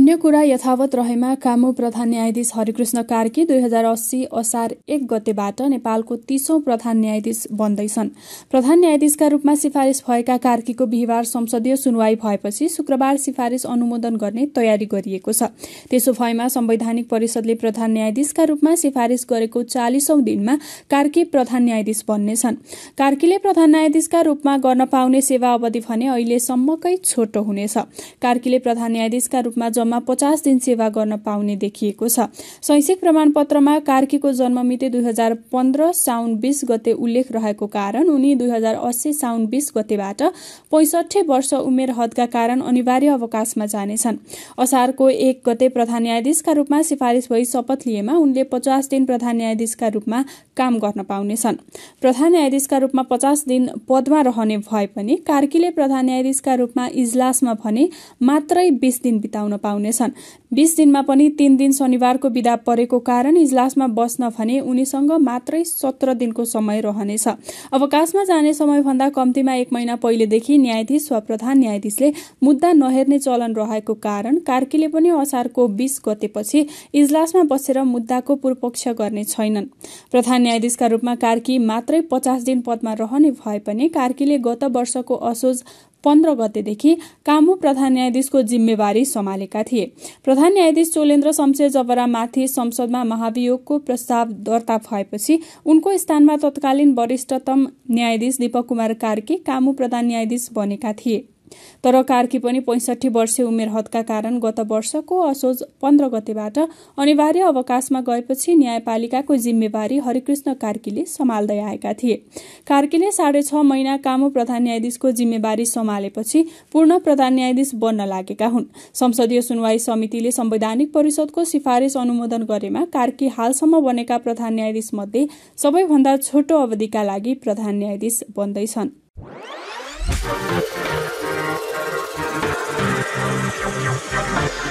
अन्य कुरा यथावत रहेमा कामु प्रधान न्यायाधीश हरिकृष्ण कार्की दुई हजार अस्सी असार एक गतेबाट नेपालको तीसौं प्रधान न्यायाधीश बन्दैछन् प्रधान न्यायाधीशका रूपमा सिफारिश भएका कार्कीको बिहिबार संसदीय सुनवाई भएपछि शुक्रबार सिफारिश अनुमोदन गर्ने तयारी गरिएको छ त्यसो भएमा संवैधानिक परिषदले प्रधान न्यायाधीशका रूपमा सिफारिश गरेको चालिसौं दिनमा कार्की प्रधान न्यायाधीश बन्नेछन् कार्कीले प्रधान न्यायाधीशका रूपमा गर्न पाउने सेवा अवधि भने अहिलेसम्मकै छोटो हुनेछ कार्कीले प्रधान न्यायाधीशका रूपमा जम्मा पचास दिन सेवा गर्न पाउने देखिएको छ शैक्षिक प्रमाणपत्रमा कार्कीको जन्म मिति दुई हजार पन्ध्र साउन बीस गते उल्लेख रहेको कारण उनी दुई हजार अस्सी साउन बीस गतेबाट पैसठी वर्ष उमेर हदका कारण अनिवार्य अवकाशमा जानेछन् असारको एक गते प्रधान न्यायाधीशका रूपमा सिफारिश भई शपथ लिएमा उनले पचास दिन प्रधान न्यायाधीशका रूपमा काम गर्न पाउनेछन् प्रधान न्यायाधीशका रूपमा पचास दिन पदमा रहने भए पनि कार्कीले प्रधान न्यायाधीशका रूपमा इजलासमा भने मात्रै बीस दिन बिताउन पाउने Unesan बीस दिनमा पनि तीन दिन शनिबारको विदा परेको कारण इजलासमा बस्न भने उनीसँग मात्रै सत्र दिनको समय रहनेछ अवकाशमा जाने समयभन्दा कम्तीमा एक महिना पहिलेदेखि न्यायाधीश वा प्रधान न्यायाधीशले मुद्दा नहेर्ने चलन रहेको कारण कार्कीले पनि असारको बीस गतेपछि इजलासमा बसेर मुद्दाको पूर्वपक्ष गर्ने छैनन् प्रधान न्यायाधीशका रूपमा कार्की मात्रै पचास दिन पदमा रहने भए पनि कार्कीले गत वर्षको असोज पन्ध्र गतेदेखि कामु प्रधान न्यायाधीशको जिम्मेवारी सम्हालेका थिए प्रधान न्यायाधीश चोलेन्द्र शमशेर जबरामाथि संसदमा महाभियोगको प्रस्ताव दर्ता भएपछि उनको स्थानमा तत्कालीन वरिष्ठतम न्यायाधीश दीपक कुमार कार्की कामु प्रधान न्यायाधीश बनेका थिए तर कार्की पनि पैँसठी वर्ष उमेर हदका कारण गत वर्षको असोज पन्ध्र गतेबाट अनिवार्य अवकाशमा गएपछि न्यायपालिकाको जिम्मेवारी हरिकृष्ण कार्कीले सम्हाल्दै आएका थिए कार्कीले साढे छ महिना कामो प्रधान न्यायाधीशको जिम्मेवारी सम्हालेपछि पूर्ण प्रधान न्यायाधीश बन्न लागेका हुन् संसदीय सुनवाई समितिले संवैधानिक परिषदको सिफारिस अनुमोदन गरेमा कार्की हालसम्म बनेका प्रधान न्यायाधीश मध्ये सबैभन्दा छोटो अवधिका लागि प्रधान न्यायाधीश बन्दैछन् Thank you.